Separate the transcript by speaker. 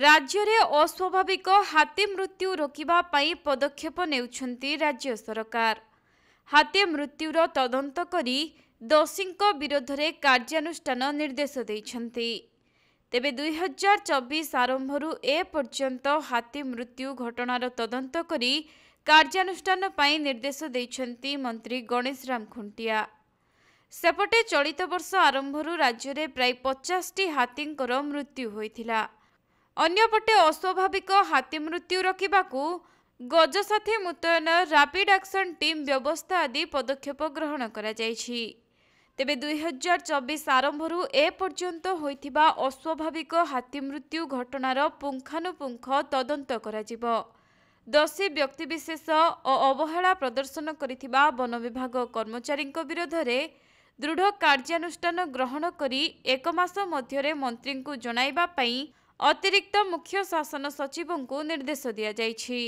Speaker 1: ରାଜ୍ୟରେ ଅସ୍ୱାଭାବିକ ହାତୀ ମୃତ୍ୟୁ ରୋକିବା ପାଇଁ ପଦକ୍ଷେପ ନେଉଛନ୍ତି ରାଜ୍ୟ ସରକାର ହାତୀ ମୃତ୍ୟୁର ତଦନ୍ତ କରି ଦୋଷୀଙ୍କ ବିରୋଧରେ କାର୍ଯ୍ୟାନୁଷ୍ଠାନ ନିର୍ଦ୍ଦେଶ ଦେଇଛନ୍ତି ତେବେ ଦୁଇହଜାର ଚବିଶ ଆରମ୍ଭରୁ ଏପର୍ଯ୍ୟନ୍ତ ହାତୀ ମୃତ୍ୟୁ ଘଟଣାର ତଦନ୍ତ କରି କାର୍ଯ୍ୟାନୁଷ୍ଠାନ ପାଇଁ ନିର୍ଦ୍ଦେଶ ଦେଇଛନ୍ତି ମନ୍ତ୍ରୀ ଗଣେଶରାମ ଖୁଣ୍ଟିଆ ସେପଟେ ଚଳିତ ବର୍ଷ ଆରମ୍ଭରୁ ରାଜ୍ୟରେ ପ୍ରାୟ ପଚାଶଟି ହାତୀଙ୍କର ମୃତ୍ୟୁ ହୋଇଥିଲା ଅନ୍ୟପଟେ ଅସ୍ୱାଭାବିକ ହାତୀ ମୃତ୍ୟୁ ରଖିବାକୁ ଗଜସାଥୀ ମୁତୟନ ରାପିଡ୍ ଆକ୍ସନ୍ ଟିମ୍ ବ୍ୟବସ୍ଥା ଆଦି ପଦକ୍ଷେପ ଗ୍ରହଣ କରାଯାଇଛି ତେବେ ଦୁଇହଜାର ଚବିଶ ଆରମ୍ଭରୁ ଏପର୍ଯ୍ୟନ୍ତ ହୋଇଥିବା ଅସ୍ୱାଭାବିକ ହାତୀ ମୃତ୍ୟୁ ଘଟଣାର ପୁଙ୍ଖାନୁପୁଙ୍ଖ ତଦନ୍ତ କରାଯିବ ଦୋଷୀ ବ୍ୟକ୍ତିବିଶେଷ ଓ ଅବହେଳା ପ୍ରଦର୍ଶନ କରିଥିବା ବନ ବିଭାଗ କର୍ମଚାରୀଙ୍କ ବିରୋଧରେ ଦୃଢ଼ କାର୍ଯ୍ୟାନୁଷ୍ଠାନ ଗ୍ରହଣ କରି ଏକ ମାସ ମଧ୍ୟରେ ମନ୍ତ୍ରୀଙ୍କୁ ଜଣାଇବା ପାଇଁ ଅତିରିକ୍ତ ମୁଖ୍ୟ ଶାସନ ସଚିବଙ୍କୁ ନିର୍ଦ୍ଦେଶ ଦିଆଯାଇଛି